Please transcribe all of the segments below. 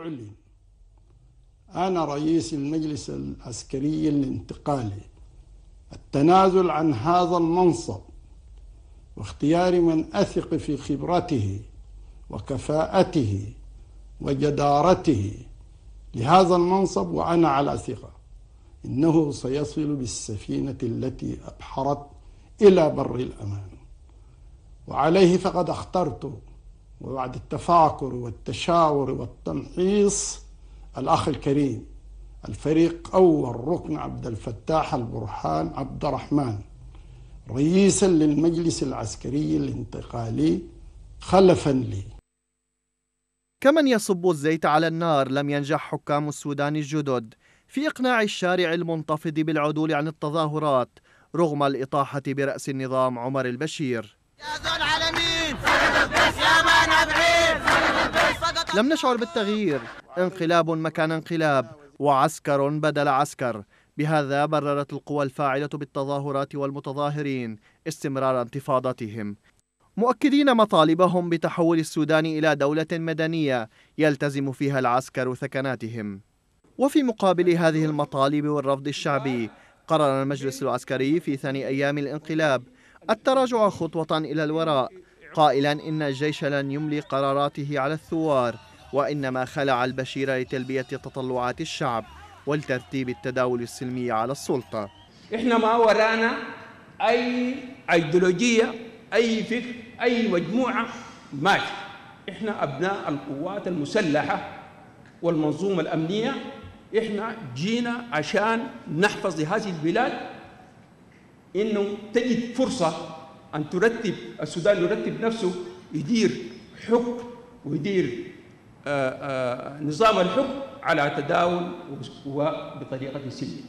علي أنا رئيس المجلس العسكري الانتقالي التنازل عن هذا المنصب واختيار من أثق في خبرته وكفاءته وجدارته لهذا المنصب وأنا على ثقة إنه سيصل بالسفينة التي أبحرت إلى بر الأمان وعليه فقد اخترته وبعد التفاكر والتشاور والتمحيص الأخ الكريم الفريق أول ركن عبد الفتاح البرحان عبد الرحمن رئيسا للمجلس العسكري الانتقالي خلفا لي كمن يصب الزيت على النار لم ينجح حكام السودان الجدد في إقناع الشارع المنتفض بالعدول عن التظاهرات رغم الإطاحة برأس النظام عمر البشير يا لم نشعر بالتغيير انقلاب مكان انقلاب وعسكر بدل عسكر بهذا بررت القوى الفاعلة بالتظاهرات والمتظاهرين استمرار انتفاضتهم مؤكدين مطالبهم بتحول السودان إلى دولة مدنية يلتزم فيها العسكر ثكناتهم وفي مقابل هذه المطالب والرفض الشعبي قرر المجلس العسكري في ثاني أيام الانقلاب التراجع خطوة إلى الوراء قائلا إن الجيش لن يملي قراراته على الثوار وإنما خلع البشير لتلبية تطلعات الشعب ولترتيب التداول السلمي على السلطة إحنا ما ورانا أي أيديولوجية أي فكر أي مجموعة ماشي إحنا أبناء القوات المسلحة والمنظومة الأمنية إحنا جينا عشان نحفظ هذه البلاد إنه تجد فرصة أن ترتب السودان يرتب نفسه يدير حكم ويدير آه، آه، نظام الحكم على تداول وبطريقة سلمية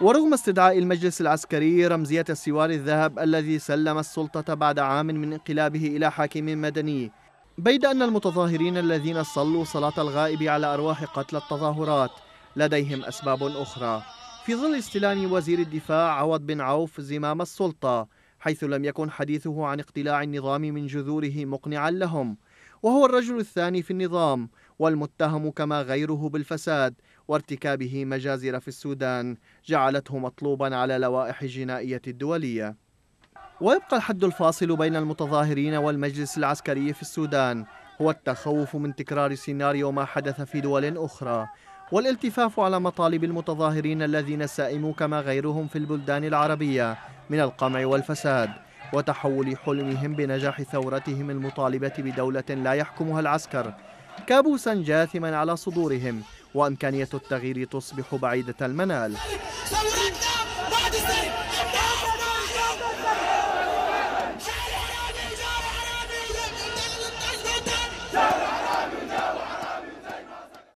ورغم استدعاء المجلس العسكري رمزية السوار الذهب الذي سلم السلطة بعد عام من انقلابه إلى حاكم مدني بيد أن المتظاهرين الذين صلوا صلاة الغائب على أرواح قتلى التظاهرات لديهم أسباب أخرى في ظل استلام وزير الدفاع عوض بن عوف زمام السلطة حيث لم يكن حديثه عن اقتلاع النظام من جذوره مقنعا لهم وهو الرجل الثاني في النظام والمتهم كما غيره بالفساد وارتكابه مجازر في السودان جعلته مطلوبا على لوائح الجنائية الدولية ويبقى الحد الفاصل بين المتظاهرين والمجلس العسكري في السودان هو التخوف من تكرار سيناريو ما حدث في دول أخرى والالتفاف على مطالب المتظاهرين الذين سائموا كما غيرهم في البلدان العربية من القمع والفساد وتحول حلمهم بنجاح ثورتهم المطالبة بدولة لا يحكمها العسكر كابوسا جاثما على صدورهم وإمكانية التغيير تصبح بعيدة المنال